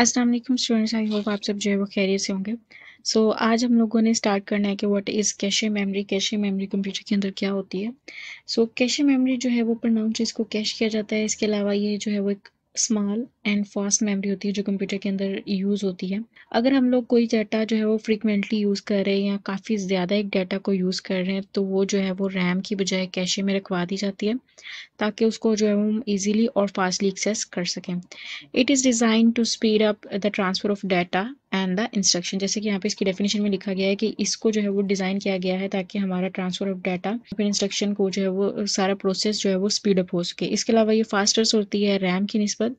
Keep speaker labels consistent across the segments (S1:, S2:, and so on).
S1: Aslam students I hope आप सब जो है वो खैरियत से होंगे सो so, आज हम लोगों ने स्टार्ट करना है कि what is cache memory cache memory computer के अंदर क्या होती है सो so, कैशे मेमोरी जो है वो प्रोनाउंस इसको कैश किया जाता है इसके अलावा ये जो है वो एक स्मॉल एंड फास्ट मेमोरी होती है जो कंप्यूटर के अंदर यूज़ होती है अगर हम लोग कोई डाटा जो है वो फ्रीक्वेंटली यूज़ कर रहे हैं या काफ़ी ज़्यादा एक डाटा को यूज़ कर रहे हैं तो वो जो है वो रैम की बजाय कैशे में रखवा दी जाती है ताकि उसको जो है वो ईज़िली और फास्टली एक्सेस कर सकें it is design to speed up the transfer of data and the instruction जैसे कि यहाँ पे इसकी डेफिनेशन में लिखा गया है कि इसको जो है वो डिज़ाइन किया गया है ताकि हमारा ट्रांसफर ऑफ डाटा फिर इंस्ट्रक्शन को जो है वो सारा प्रोसेस जो है वो स्पीड अप हो सके इसके अलावा ये फास्टर्स होती है रैम की नस्बत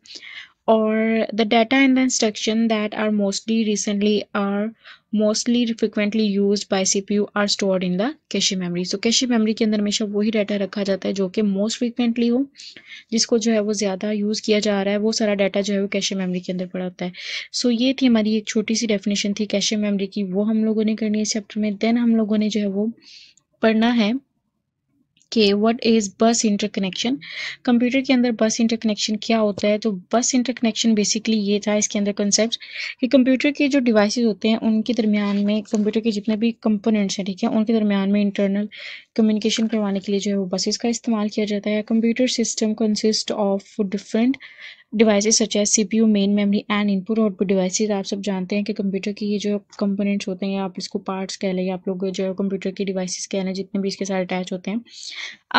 S1: or the data and the instruction that are mostly recently are mostly frequently use by C P U are stored in the So cache so के अंदर हमेशा वही डाटा रखा जाता है जो कि मोस्ट फ्रिक्वेंटली हो जिसको जो है वो ज़्यादा यूज़ किया जा रहा है वो सारा डाटा जो है वो कैशे memory के अंदर पड़ा होता है सो so, ये थी हमारी एक छोटी सी डेफिनेशन थी कैशे memory की वो हम लोगों ने करनी है इस चैप्टर में देन हम लोगों ने जो है वो पढ़ना है के what is bus interconnection computer के अंदर बस इंटर कनेक्शन क्या होता है तो बस इंटर कनेक्शन बेसिकली ये था इसके अंदर कंसेप्ट कि कंप्यूटर के जो डिवाइसेस होते हैं उनके दरमियान में कंप्यूटर के जितने भी कंपोनेंट्स हैं ठीक है उनके दरमियान में इंटरनल कम्युनिकेशन करवाने के लिए जो है वो बसेस का इस्तेमाल किया जाता है computer system consist of different devices such as CPU main memory and input output devices आप सब जानते हैं कि कंप्यूटर की ये जो कंपोनेंट्स होते हैं आप इसको पार्ट्स कह लें आप लोग जो कंप्यूटर की डिवाइसेस कह लें जितने भी इसके साथ अटैच होते हैं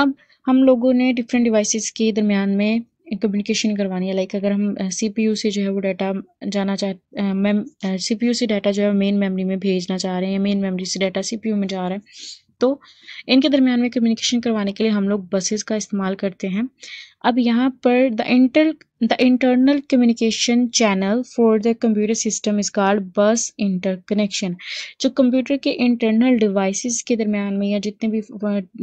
S1: अब हम लोगों ने डिफरेंट डिवाइसेस के दरमियान में कम्युनिकेशन करवानी है लाइक अगर हम सीपीयू से जो है वो डाटा जाना चाह मैम सीपीयू से डाटा जो है मेन मेमोरी में भेजना चाह रहे हैं मेन मेमोरी से डाटा सीपीयू में जा रहा है तो इनके दरमियान में कम्युनिकेशन करवाने के लिए हम लोग बसेस का इस्तेमाल करते हैं अब यहाँ पर the inter the internal communication channel for the computer system is called bus interconnection जो कंप्यूटर के इंटरनल डिवाइसेस के दरमियान में या जितने भी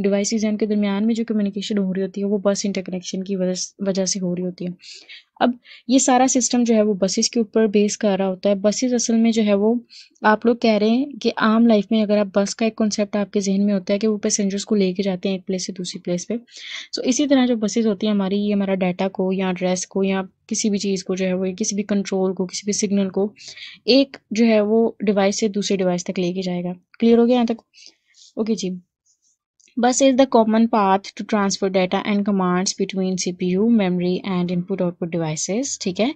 S1: डिवाइसेस हैं उनके दरमियान में जो कम्युनिकेशन हो रही होती है वो बस इंटर कनेक्शन की वजह से हो रही होती है अब ये सारा सिस्टम जो है वो बसेस के ऊपर बेस कर रहा होता है बसेस असल में जो है वो आप लोग कह रहे हैं कि आम लाइफ में अगर आप बस का एक कॉन्सेप्ट आपके जहन में होता है कि वो पैसेंजर्स को लेके जाते हैं एक प्लेस से दूसरी प्लेस पे सो तो इसी तरह जो बसेस होती हैं हमारी ये हमारा डाटा को या एड्रेस को या किसी भी चीज़ को जो है वो किसी भी कंट्रोल को किसी भी सिग्नल को एक जो है वो डिवाइस से दूसरे डिवाइस तक लेके जाएगा क्लियर हो गया यहाँ तक ओके जी Bus is the common path to transfer data and commands between CPU, memory and input-output devices. ठीक है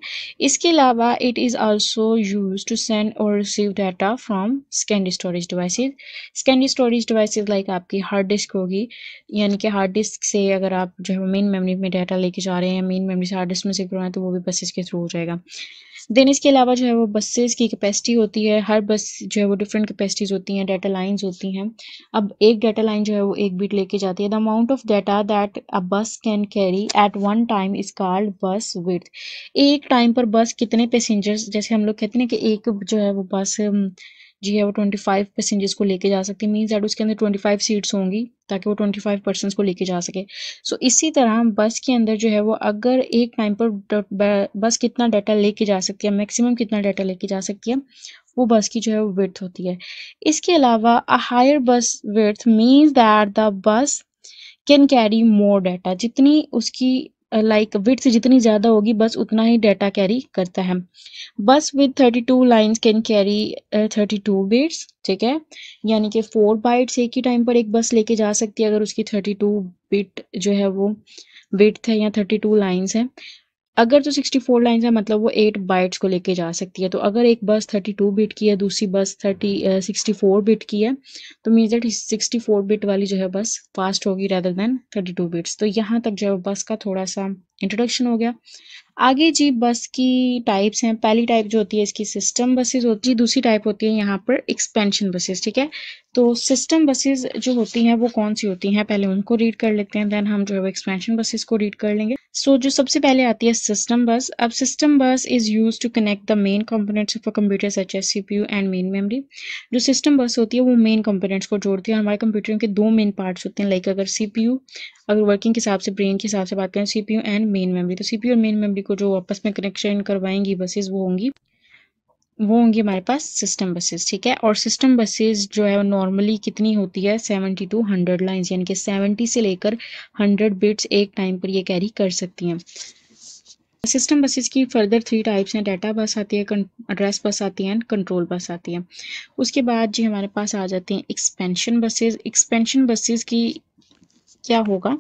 S1: इसके अलावा it is also used to send or receive data from scanned storage devices. Scanned storage devices like आपकी hard disk होगी यानी कि hard disk से अगर आप जो है मेन मेमोरी में डाटा लेके जा रहे हैं मेन मेमोरी से हार्ड डिस्क में सेव करवाएं तो वो भी बसेस के थ्रू हो जाएगा देन इसके अलावा जो है वो बसेस की कैपेसिटी होती है हर बस जो है वो डिफरेंट कैपेसिटीज़ होती हैं डाटा लाइंस होती हैं अब एक डाटा लाइन जो है वो एक बीट लेके जाती है the amount of data that a bus can carry at one time is called bus width एक टाइम पर बस कितने पैसेंजर्स जैसे हम लोग कहते हैं कि एक जो है वो बस जी है वो ट्वेंटी फाइव पैसेंजर्स को लेके जा सकती है मीन्स दैट उसके अंदर ट्वेंटी फाइव सीट्स होंगी ताकि वो ट्वेंटी फाइव पर्सनस को लेके जा सके सो so, इसी तरह बस के अंदर जो है वो अगर एक टाइम पर बस कितना डाटा लेके जा सकती है मैक्सिमम कितना डाटा लेके जा सकती है वो बस की जो है वो विर्थ होती है इसके अलावा a higher bus width means that the bus can carry more data जितनी उसकी लाइक विथ जितनी ज़्यादा होगी बस उतना ही डाटा कैरी करता है bus thirty 32 lines can carry 32 two bits ठीक है यानी कि फोर बाइट्स एक ही टाइम पर एक बस लेके जा सकती है अगर उसकी 32 बिट जो है वो विथ है या 32 लाइन्स है अगर जो 64 लाइंस है मतलब वो 8 बाइट्स को लेके जा सकती है तो अगर एक बस 32 बिट की है दूसरी बस 30 64 बिट की है तो मीन दैट 64 बिट वाली जो है बस फास्ट होगी रेदर देन 32 बिट्स तो यहाँ तक जो है बस का थोड़ा सा इंट्रोडक्शन हो गया आगे जी बस की टाइप्स हैं पहली टाइप जो होती है इसकी सिस्टम बसेज होती है दूसरी टाइप होती है यहाँ पर एक्सपेंशन बसेज ठीक है तो सिस्टम बसेस जो होती हैं वो कौन सी होती हैं पहले उनको रीड कर लेते हैं देन हम जो है वो एक्सपेंशन बसेस को रीड कर लेंगे सो so, जो सबसे पहले आती है सिस्टम बस अब system bus is use to connect the main components of a computer such as C and main memory जो सिस्टम बस होती है वो मेन कंपोनेंट्स को जोड़ती है हमारे कंप्यूटर के दो मेन पार्ट्स होते हैं लाइक अगर सी यू अगर वर्किंग के हिसाब से ब्रेन के हिसाब से बात करें C U and main memory तो सी और मेन मेमोरी को जो आपस में कनेक्शन करवाएंगी बसेज वो होंगी वो होंगी हमारे पास सिस्टम बसेस ठीक है और सिस्टम बसेस जो है नॉर्मली कितनी होती है सेवेंटी टू हंड्रेड लाइन्स यानी कि सेवेंटी से लेकर हंड्रेड बिट्स एक टाइम पर ये कैरी कर सकती हैं सिस्टम बसेस की फर्दर थ्री टाइप्स हैं डाटा बस आती है एड्रेस बस आती है एंड कंट्रोल बस आती है उसके बाद जी हमारे पास आ जाती हैं एक्सपेंशन बसेज एक्सपेंशन बसेस की क्या होगा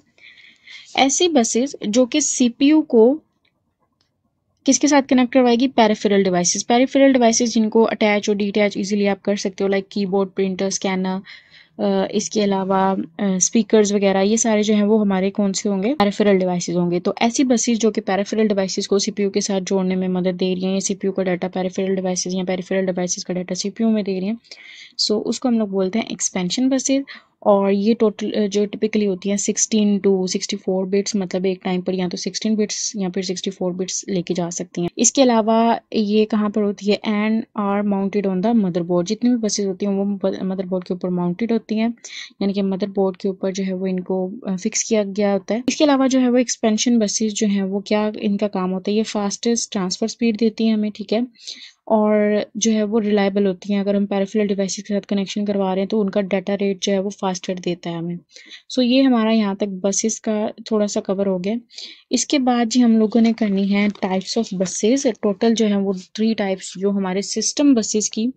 S1: ऐसी बसेज जो कि सी को किसके साथ कनेक्ट करवाएगी पैराफेरल डिवाइसेस पैराफेरल डिवाइसेस जिनको अटैच और डिटैच इजीली आप कर सकते हो लाइक कीबोर्ड प्रिंटर स्कैनर इसके अलावा स्पीकर्स वगैरह ये सारे जो हैं वो हमारे कौन से होंगे पैराफेरल डिवाइसेस होंगे तो ऐसी बसेस जो कि पैराफेरल डिवाइसेस को सीपीयू के साथ जोड़ने में मदद दे रही हैं या सीपीयू का डाटा पैराफेरल डिवाइसेस या पैराफेरल डिवाइसेस का डाटा सीपीयू में दे रही हैं सो उसको हम लोग बोलते हैं एक्सपेंशन बसेज और ये टोटल जो टिपिकली होती हैं sixteen to sixty four bits मतलब एक टाइम पर या तो सिक्सटीन बिट्स या फिर सिक्सटी फोर बिट्स लेके जा सकती हैं इसके अलावा ये कहाँ पर होती है and are mounted on the motherboard जितनी भी बसेज होती हैं वो मदरबोर्ड के ऊपर माउंटेड होती हैं यानी कि मदरबोर्ड के ऊपर जो है वो इनको फिक्स किया गया होता है इसके अलावा जो है वो एक्सपेंशन बसेज जो हैं वो क्या इनका काम होता है ये फास्टेस्ट ट्रांसफ़र स्पीड देती हैं हमें ठीक है और जो है वो रिलायबल होती हैं अगर हम पैराफिलर डिवाइस के साथ कनेक्शन करवा रहे हैं तो उनका डाटा रेट जो है वो फास्टर देता है हमें सो so, ये हमारा यहाँ तक बसेस का थोड़ा सा कवर हो गया इसके बाद जी हम लोगों ने करनी है टाइप्स ऑफ बसेस टोटल जो है वो थ्री टाइप्स जो हमारे सिस्टम बसेस की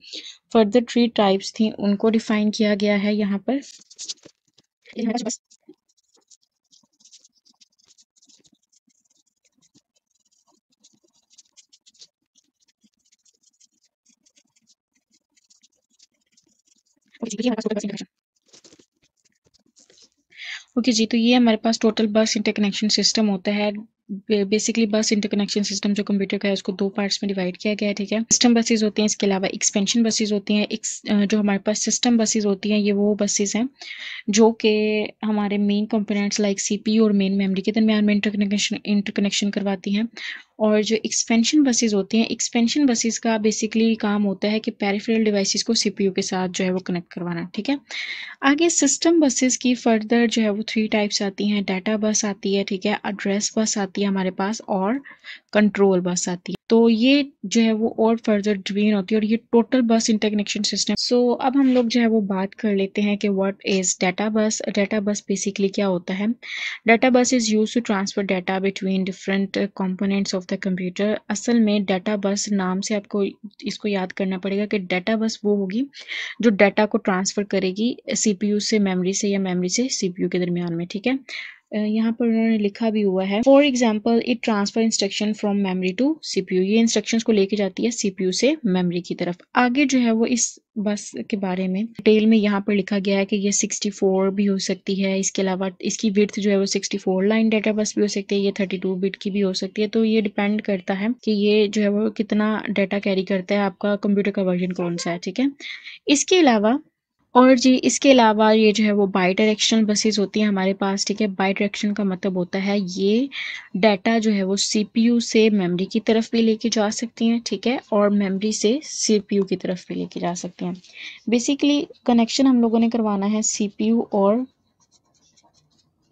S1: फर्दर थ्री टाइप्स थी उनको डिफाइन किया गया है यहाँ पर ओके जी तो ये हमारे पास टोटल बस इंटरकनेक्शन सिस्टम होता है बेसिकली बस इंटरकनेक्शन सिस्टम जो कंप्यूटर का है उसको दो पार्ट्स में डिवाइड किया गया है ठीक है सिस्टम बसेज होते हैं इसके अलावा एक्सपेंशन बसेज होती हैं जो हमारे पास सिस्टम बसेज होती हैं ये वो बसेज हैं जो कि हमारे मेन कंपोनेंट्स लाइक सीपीयू और मेन मेमोरी के दरमियान में इंटरकनेक्शन इंटरकनेक्शन करवाती हैं और जो एक्सपेंशन बसेस होती हैं एक्सपेंशन बसेस का बेसिकली काम होता है कि पेरिफेरल डिवाइसेस को सीपीयू के साथ जो है वो कनेक्ट करवाना ठीक है आगे सिस्टम बसेस की फर्दर जो है वो थ्री टाइप्स आती हैं डाटा बस आती है ठीक है एड्रेस बस आती है हमारे पास और कंट्रोल बस आती है तो ये जो है वो और फर्दर ड्रेन होती है और ये total bus interconnection system so अब हम लोग जो है वो बात कर लेते हैं कि what is data bus data bus basically क्या होता है data bus is use to transfer data between different components of the computer असल में डाटा बस नाम से आपको इसको याद करना पड़ेगा कि डाटा बस वो होगी जो डाटा को ट्रांसफ़र करेगी सी से मेमरी से या मेमरी से सी के दरमियान में ठीक है यहाँ पर उन्होंने लिखा भी हुआ है for example it transfer instruction from memory to CPU ये इंस्ट्रक्शन को लेके जाती है सीपीयू से मेमरी की तरफ आगे जो है वो इस बस के बारे में डिटेल में यहाँ पर लिखा गया है कि ये 64 भी हो सकती है इसके अलावा इसकी विर्थ जो है वो 64 लाइन डेटा बस भी हो सकती है ये 32 बिट की भी हो सकती है तो ये डिपेंड करता है कि ये जो है वो कितना डेटा कैरी करता है आपका कंप्यूटर का वर्जन कौन सा है ठीक है इसके अलावा और जी इसके अलावा ये जो है वो बाई डायरेक्शनल बसेज होती हैं हमारे पास ठीक है बाई डायरेक्शन का मतलब होता है ये डाटा जो है वो सीपीयू से मेमोरी की तरफ भी लेके जा सकती हैं ठीक है और मेमोरी से सीपीयू की तरफ भी लेके जा सकती हैं बेसिकली कनेक्शन हम लोगों ने करवाना है सीपीयू और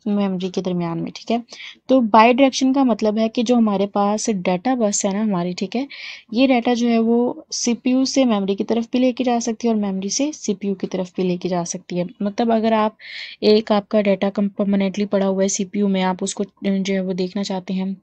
S1: मेमोरी के दरमियान में ठीक है तो बाई डायरेक्शन का मतलब है कि जो हमारे पास डाटा बस है ना हमारी ठीक है ये डाटा जो है वो सीपीयू से मेमोरी की तरफ भी लेके जा सकती है और मेमोरी से सीपीयू की तरफ भी लेके जा सकती है मतलब अगर आप एक आपका डाटा कंपर्मानेंटली पड़ा हुआ है सीपीयू में आप उसको जो है वो देखना चाहते हैं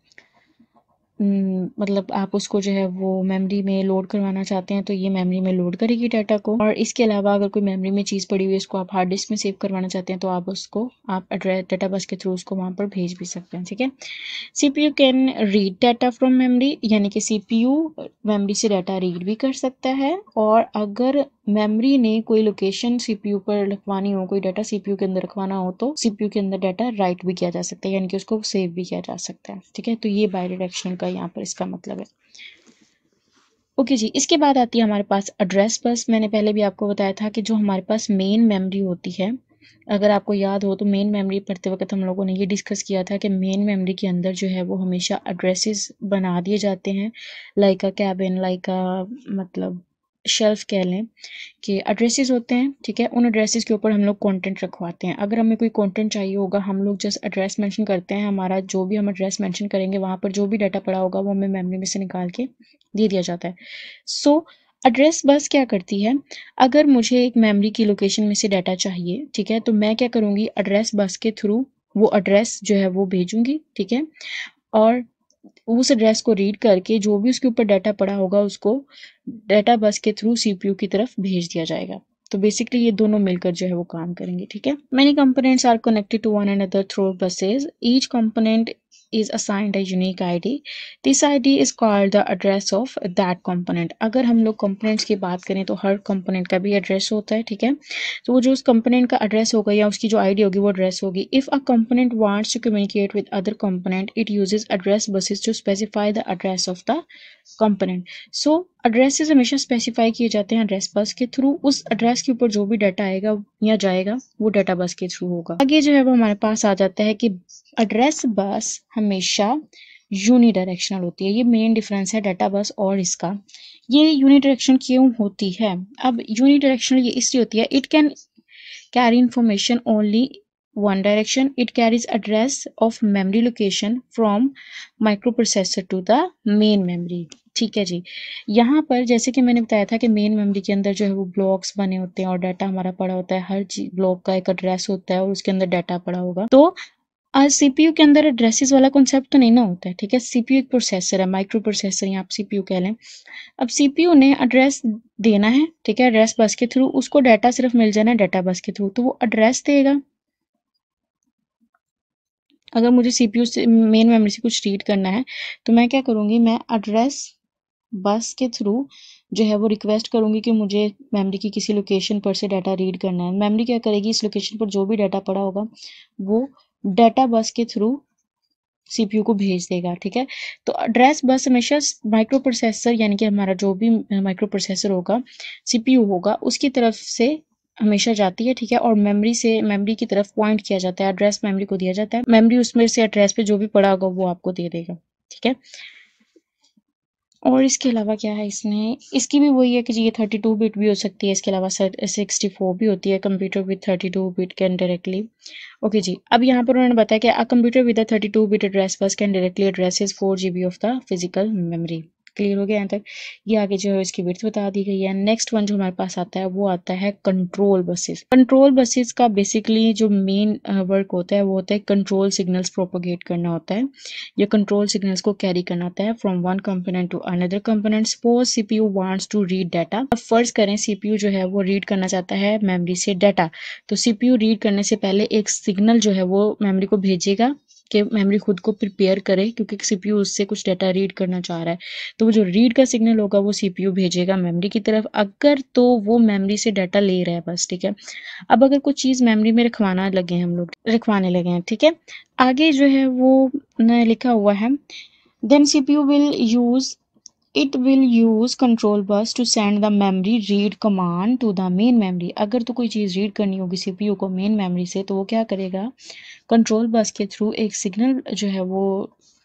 S1: हम्म, मतलब आप उसको जो है वो मेमोरी में लोड करवाना चाहते हैं तो ये मेमोरी में लोड करेगी डाटा को और इसके अलावा अगर कोई मेमोरी में चीज़ पड़ी हुई है उसको आप हार्ड डिस्क में सेव करवाना चाहते हैं तो आप उसको आप एड्रेस डाटा बस के थ्रू उसको वहाँ पर भेज भी सकते हैं ठीक है C P U can read data from memory यानी कि सी पी यू मेमरी से डाटा रीड भी कर सकता है और अगर मेमोरी ने कोई लोकेशन सीपीयू पर रखवानी हो कोई डाटा सीपीयू के अंदर रखवाना हो तो सीपीयू के अंदर डाटा राइट भी किया जा सकता है यानी कि उसको सेव भी किया जा सकता है ठीक है तो ये बाई डायरेक्शनल का का यहाँ पर इसका मतलब है ओके okay जी इसके बाद आती है हमारे पास एड्रेस बस मैंने पहले भी आपको बताया था कि जो हमारे पास मेन मेमोरी होती है अगर आपको याद हो तो मेन मेमोरी पढ़ते वक्त हम लोगों ने ये डिस्कस किया था कि मेन मेमोरी के अंदर जो है वो हमेशा एड्रेसेस बना दिए जाते हैं like a cabin like a मतलब शेल्फ कह लें कि एड्रेसेस होते हैं ठीक है उन एड्रेसेस के ऊपर हम लोग कंटेंट रखवाते हैं अगर हमें कोई कंटेंट चाहिए होगा हम लोग जस्ट एड्रेस मेंशन करते हैं हमारा जो भी हम एड्रेस मेंशन करेंगे वहाँ पर जो भी डाटा पड़ा होगा वो हमें मेमोरी में से निकाल के दे दिया जाता है सो so, एड्रेस बस क्या करती है अगर मुझे एक मेमोरी की लोकेशन में से डाटा चाहिए ठीक है तो मैं क्या करूँगी एड्रेस बस के थ्रू वो एड्रेस जो है वो भेजूँगी ठीक है और उस एड्रेस को रीड करके जो भी उसके ऊपर डाटा पड़ा होगा उसको डाटा बस के थ्रू सीपीयू की तरफ भेज दिया जाएगा तो बेसिकली ये दोनों मिलकर जो है वो काम करेंगे ठीक है many components are connected to one and other through buses each component is assigned a unique id this id is called the address of that component अगर हम लोग components की बात करें तो हर component का भी address होता है ठीक है तो वो जो उस component का address होगा या उसकी जो id होगी वो address होगी if a component wants to communicate with other component it uses address buses to specify the address of the component so addresses हमेशा स्पेसिफाई किए जाते हैं एड्रेस बस के थ्रू उस एड्रेस के ऊपर जो भी डाटा आएगा या जाएगा वो डाटा बस के थ्रू होगा आगे जो है वो हमारे पास आ जाता है कि एड्रेस बस हमेशा यूनी डायरेक्शनल होती है ये मेन डिफरेंस है डाटा बस और इसका ये यूनी डायरेक्शन क्यों होती है अब यूनी डायरेक्शनल ये इसलिए होती है it can carry information only one direction it carries address of memory location from microprocessor to the main memory ठीक है जी यहाँ पर जैसे कि मैंने बताया था कि मेन मेमोरी के अंदर जो है वो ब्लॉक्स बने होते हैं और डाटा हमारा पड़ा होता है हर ब्लॉक का एक एड्रेस होता है और उसके अंदर डाटा पड़ा होगा तो आज सीपीयू के अंदर एड्रेसेस वाला कॉन्सेप्ट तो नहीं ना होता है ठीक है सीपीयू एक प्रोसेसर है माइक्रो प्रोसेसर या आप सीपीयू कह लें अब सीपीयू ने एड्रेस देना है ठीक है एड्रेस बस के थ्रू उसको डाटा सिर्फ मिल जाना है डाटा बस के थ्रू तो वो एड्रेस देगा अगर मुझे सीपीयू से मेन मेमोरी से कुछ रीड करना है तो मैं क्या करूंगी मैं एड्रेस बस के थ्रू जो है वो रिक्वेस्ट करूँगी कि मुझे मेमरी की किसी लोकेशन पर से डाटा रीड करना है मेमरी क्या करेगी इस लोकेशन पर जो भी डाटा पड़ा होगा वो डाटा बस के थ्रू सीपीयू को भेज देगा ठीक है तो एड्रेस बस हमेशा माइक्रो प्रोसेसर यानी कि हमारा जो भी माइक्रो प्रोसेसर होगा सीपीयू होगा उसकी तरफ से हमेशा जाती है ठीक है और मेमोरी से मेमोरी की तरफ पॉइंट किया जाता है एड्रेस मेमोरी को दिया जाता है मेमोरी उसमें से एड्रेस पे जो भी पड़ा होगा वो आपको दे देगा ठीक है और इसके अलावा क्या है इसमें इसकी भी वही है कि ये थर्टी टू बिट भी हो सकती है इसके अलावा सिक्सटी फोर भी होती है computer with thirty two bit can directly okay जी अब यहाँ पर उन्होंने बताया कि a computer with a thirty two bit address bus can directly address is four G B of the physical memory clear हो गया यहाँ तक ये आगे जो है इसकी विर्थ बता दी गई है नेक्स्ट वन जो हमारे पास आता है वो आता है कंट्रोल बसेस कंट्रोल बसेस का बेसिकली जो मेन वर्क होता है वो होता है कंट्रोल सिग्नल्स प्रोपोगेट करना होता है या कंट्रोल सिग्नल्स को कैरी करना होता है from one component to another component suppose CPU wants to read data फर्ज करें सीपीयू जो है वो रीड करना चाहता है मेमोरी से डाटा तो सीपीयू रीड करने से पहले एक सिग्नल जो है वो मेमोरी को भेजेगा के मेमोरी खुद को प्रिपेयर करे क्योंकि सीपीयू उससे कुछ डाटा रीड करना चाह रहा है तो वो जो रीड का सिग्नल होगा वो सीपीयू भेजेगा मेमोरी की तरफ अगर तो वो मेमोरी से डाटा ले रहा है बस ठीक है अब अगर कोई चीज़ मेमोरी में रखवाना लगे हैं हम लोग रखवाने लगे हैं ठीक है आगे जो है वो लिखा हुआ है then C will use it will use control bus to send the memory read command to the main memory अगर तो कोई चीज़ रीड करनी होगी सीपीयू को मेन मेमरी से तो वो क्या करेगा कंट्रोल बस के थ्रू एक सिग्नल जो है वो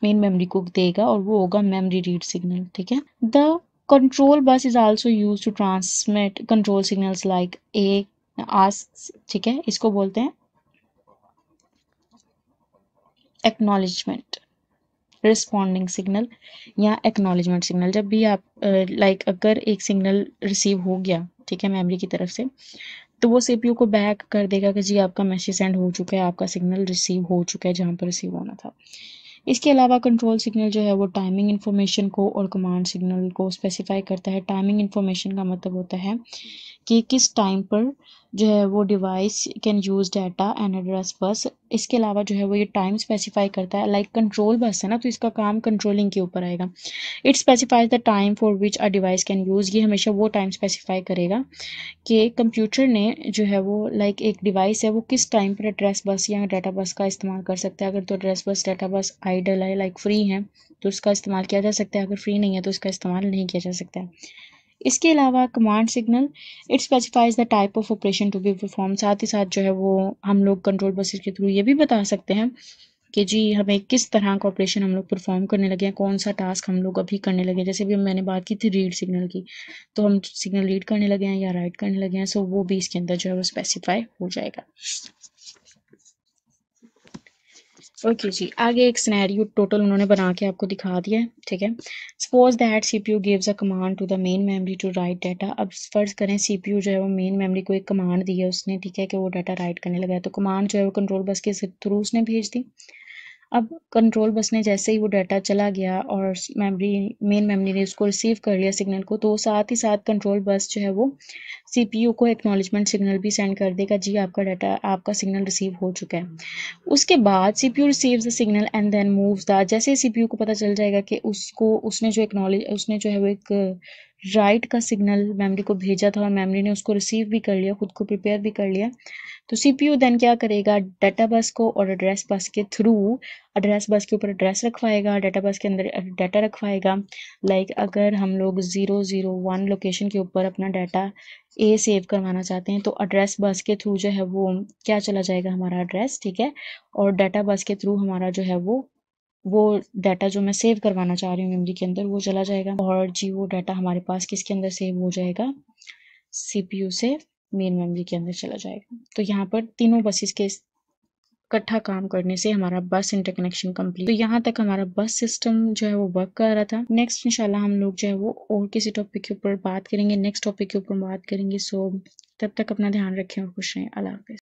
S1: मेन मेमरी को देगा और वो होगा मेमरी रीड सिग्नल ठीक है the control bus is also use to transmit control signals like a as ठीक है इसको बोलते हैं एक्नोलिजमेंट रिस्पॉन्डिंग सिग्नल या एक्नॉलेजमेंट सिग्नल जब भी आप लाइक अगर एक सिग्नल रिसीव हो गया ठीक है मेमोरी की तरफ से तो वो सी को बैक कर देगा कि जी आपका मैसेज सेंड हो चुका है आपका सिग्नल रिसीव हो चुका है जहाँ पर रिसीव होना था इसके अलावा कंट्रोल सिग्नल जो है वो टाइमिंग इन्फॉर्मेशन को और कमांड सिग्नल को स्पेसिफाई करता है टाइमिंग इन्फॉर्मेशन का मतलब होता है कि किस टाइम पर जो है वो device can use data and address bus इसके अलावा जो है वो ये टाइम स्पेसिफाई करता है लाइक कंट्रोल बस है ना तो इसका काम कंट्रोलिंग के ऊपर आएगा it specifies the time for which a device can use ये हमेशा वो टाइम स्पेसिफाई करेगा कि कंप्यूटर ने जो है वो लाइक एक डिवाइस है वो किस टाइम पर एड्रेस बस या डाटा बस का इस्तेमाल कर सकता है अगर तो एड्रेस बस डाटा बस आइडल है लाइक फ्री है तो उसका इस्तेमाल किया जा सकता है अगर फ्री नहीं है तो उसका इस्तेमाल नहीं किया जा सकता है इसके अलावा command signal it specifies the type of operation to be perform साथ ही साथ जो है वो हम लोग कंट्रोल बसेस के थ्रू ये भी बता सकते हैं कि जी हमें किस तरह का ऑपरेशन हम लोग परफॉर्म करने लगे हैं कौन सा टास्क हम लोग अभी करने लगे हैं जैसे भी मैंने बात की थी रीड सिग्नल की तो हम सिग्नल रीड करने लगे हैं या राइट करने लगे हैं सो वो भी इसके अंदर जो है वो स्पेसिफाई हो जाएगा ओके जी आगे एक स्नैरियो टोटल उन्होंने बना के आपको दिखा दिया है ठीक है suppose that CPU gives a command to the main memory to write data अब फर्ज करें सीपीयू जो है वो मेन मेमोरी को एक कमांड दी है उसने ठीक है कि वो डाटा राइट करने लगा है तो कमांड जो है वो कंट्रोल बस के थ्रू उसने भेज दी अब कंट्रोल बस ने जैसे ही वो डाटा चला गया और मेमोरी मेन मेमोरी ने उसको रिसीव कर लिया सिग्नल को तो साथ ही साथ कंट्रोल बस जो है वो सीपीयू को एक्नॉलेजमेंट सिग्नल भी सेंड कर देगा जी आपका डाटा आपका सिग्नल रिसीव हो चुका है उसके बाद CPU receive the signal and then moves the जैसे सीपीयू को पता चल जाएगा कि उसको उसने जो एक्नॉलेज उसने जो है वो एक राइट का सिग्नल मेमोरी को भेजा था और मेमोरी ने उसको रिसीव भी कर लिया खुद को प्रिपेयर भी कर लिया तो सीपीयू देन क्या करेगा डाटा बस को और एड्रेस बस के थ्रू एड्रेस बस के ऊपर एड्रेस रखवाएगा डाटा बस के अंदर डाटा रखवाएगा लाइक like अगर हम लोग ज़ीरो ज़ीरो वन लोकेशन के ऊपर अपना डाटा ए सेव करवाना चाहते हैं तो एड्रेस बस के थ्रू जो है वो क्या चला जाएगा हमारा एड्रेस ठीक है और डाटा बस के थ्रू हमारा जो है वो वो डाटा जो मैं सेव करवाना चाह रही हूँ मेमरी के अंदर वो चला जाएगा और जी वो डाटा हमारे पास किसके अंदर सेव हो जाएगा सीपीयू से मेन मेमोरी के अंदर चला जाएगा तो यहाँ पर तीनों बसेस के इकट्ठा काम करने से हमारा बस इंटरकनेक्शन कंप्लीट तो यहाँ तक हमारा बस सिस्टम जो है वो वर्क कर रहा था नेक्स्ट इंशाल्लाह हम लोग जो है वो और किसी टॉपिक के ऊपर बात करेंगे नेक्स्ट टॉपिक के ऊपर बात करेंगे सो तब तक अपना ध्यान रखें और खुश रहें अल्लाह हाफिज़